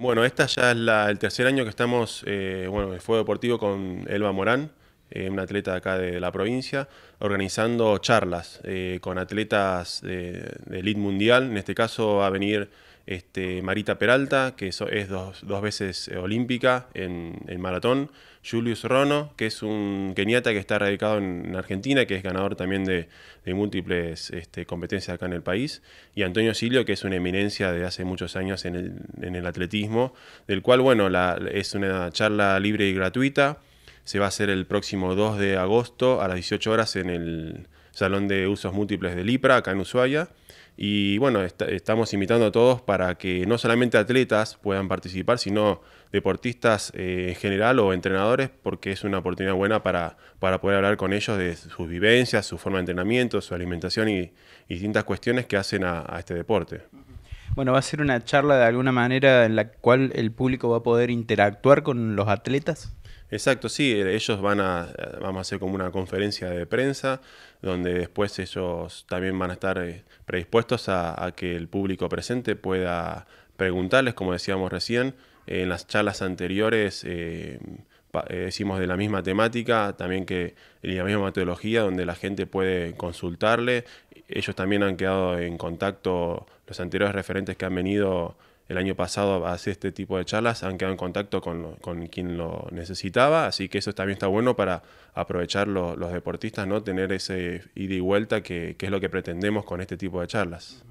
Bueno, esta ya es el tercer año que estamos, eh, bueno, en Fuego Deportivo con Elba Morán. Eh, un atleta acá de la provincia, organizando charlas eh, con atletas de, élite elite mundial. En este caso va a venir este, Marita Peralta, que es, dos, veces eh, olímpica en, el maratón. Julius Rono, que es un keniata que está radicado en, Argentina, que es ganador también de, múltiples este, competencias acá en el país. Y Antonio Silio, que es una eminencia de hace muchos años en el, atletismo, del cual, bueno, es una charla libre y gratuita se va a hacer el próximo 2 de agosto a las 18 horas en el Salón de Usos Múltiples de LIPRA, acá en Ushuaia. Y bueno, estamos invitando a todos para que no solamente atletas puedan participar, sino deportistas eh, en general o entrenadores, porque es una oportunidad buena para, poder hablar con ellos de sus vivencias, su forma de entrenamiento, su alimentación y, distintas cuestiones que hacen a este deporte. Bueno, va a ser una charla de alguna manera en la cual el público va a poder interactuar con los atletas. Exacto, sí, eh, ellos van a, eh, vamos a hacer como una conferencia de prensa, donde después ellos también van a estar eh, predispuestos a, que el público presente pueda preguntarles, como decíamos recién, en las charlas anteriores decimos de la misma temática, también que en la misma metodología, donde la gente puede consultarle. Ellos también han quedado en contacto, los anteriores referentes que han venido el año pasado hace este tipo de charlas, han quedado en contacto con, con quien lo necesitaba, así que eso también está bueno para aprovechar los deportistas, ¿no? tener ese ida y vuelta que, que es lo que pretendemos con este tipo de charlas.